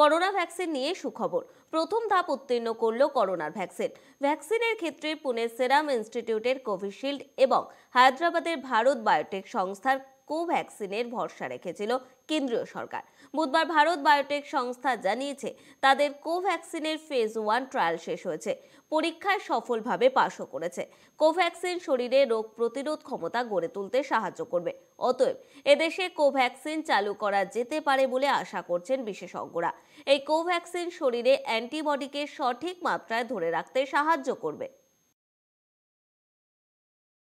corona vaccine নিয়ে সুখবর প্রথম ধাপ উত্তীর্ণ করল করোনার ভ্যাকসিন ভ্যাকসিনের ক্ষেত্রে পুনে সেরাম ইনস্টিটিউটের কোভিশিল্ড এবং হায়দ্রাবাদের ভারত বায়োটেক সংস্থার কোভ্যাক্সিনের ভরসা রেখেছিল কেন্দ্রীয় সরকার বুধবার ভারত বায়োটেক সংস্থা জানিয়েছে তাদের কোভ্যাক্সিনের ফেজ ওয়ান ট্রায়াল শেষ হয়েছে পরীক্ষায় সফলভাবে পাশও করেছে কোভ্যাক্সিন শরীরে রোগ প্রতিরোধ ক্ষমতা গড়ে তুলতে সাহায্য করবে অতএব এদেশে কোভ্যাক্সিন চালু করা যেতে পারে বলে আশা করছেন বিশেষজ্ঞরা এই কোভ্যাক্সিন শরীরে অ্যান্টিবডিকে সঠিক মাত্রায় ধরে রাখতে সাহায্য করবে